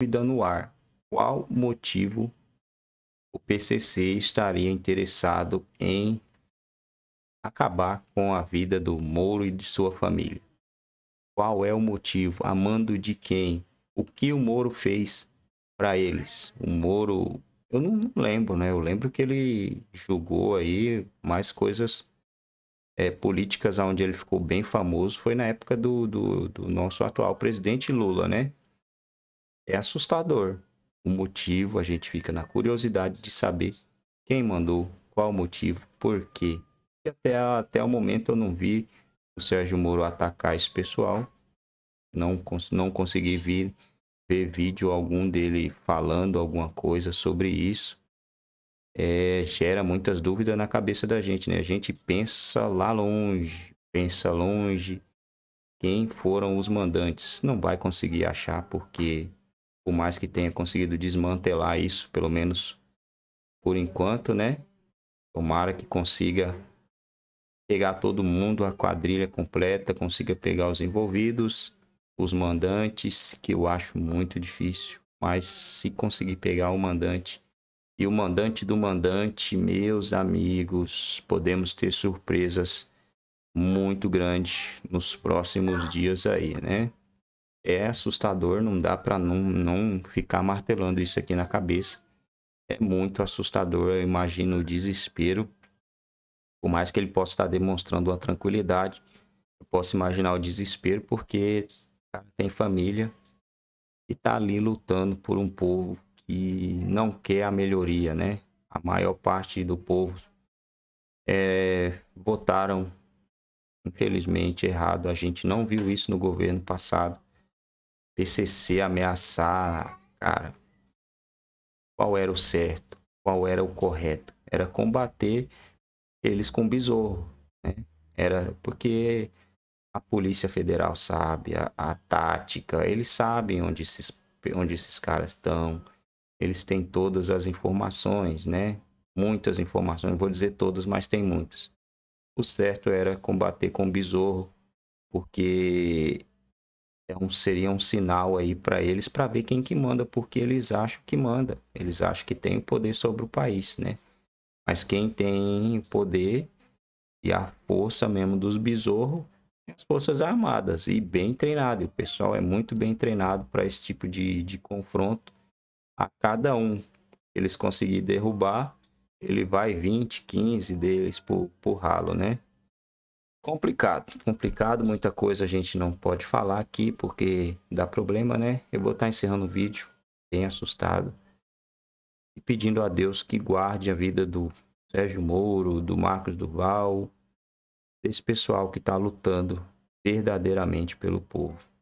dúvida no ar: qual motivo o PCC estaria interessado em acabar com a vida do Moro e de sua família? Qual é o motivo? Amando de quem? O que o Moro fez para eles? O Moro, eu não lembro, né? Eu lembro que ele julgou aí mais coisas é, políticas onde ele ficou bem famoso foi na época do, do, do nosso atual presidente Lula, né? é assustador. O motivo, a gente fica na curiosidade de saber quem mandou, qual o motivo, por quê. E até, até o momento eu não vi o Sérgio Moro atacar esse pessoal. Não, não consegui vir, ver vídeo algum dele falando alguma coisa sobre isso. É, gera muitas dúvidas na cabeça da gente, né? A gente pensa lá longe, pensa longe quem foram os mandantes. Não vai conseguir achar porque por mais que tenha conseguido desmantelar isso, pelo menos por enquanto, né? Tomara que consiga pegar todo mundo, a quadrilha completa, consiga pegar os envolvidos, os mandantes, que eu acho muito difícil, mas se conseguir pegar o mandante e o mandante do mandante, meus amigos, podemos ter surpresas muito grandes nos próximos dias aí, né? é assustador, não dá para não, não ficar martelando isso aqui na cabeça. É muito assustador, eu imagino o desespero. Por mais que ele possa estar demonstrando uma tranquilidade, eu posso imaginar o desespero porque tem família e está ali lutando por um povo que não quer a melhoria, né? A maior parte do povo é, votaram, infelizmente, errado. A gente não viu isso no governo passado. PCC ameaçar, cara, qual era o certo? Qual era o correto? Era combater eles com besouro, né? Era porque a Polícia Federal sabe a, a tática, eles sabem onde esses, onde esses caras estão, eles têm todas as informações, né? Muitas informações, não vou dizer todas, mas tem muitas. O certo era combater com besouro, porque é seria um sinal aí para eles para ver quem que manda, porque eles acham que manda, eles acham que tem o poder sobre o país, né? Mas quem tem poder e a força mesmo dos besouros é as forças armadas e bem treinado, e o pessoal é muito bem treinado para esse tipo de, de confronto. A cada um eles conseguirem derrubar, ele vai 20, 15 deles por, por ralo, né? Complicado, complicado, muita coisa a gente não pode falar aqui porque dá problema, né? Eu vou estar encerrando o vídeo, bem assustado, e pedindo a Deus que guarde a vida do Sérgio Moro, do Marcos Duval, desse pessoal que está lutando verdadeiramente pelo povo.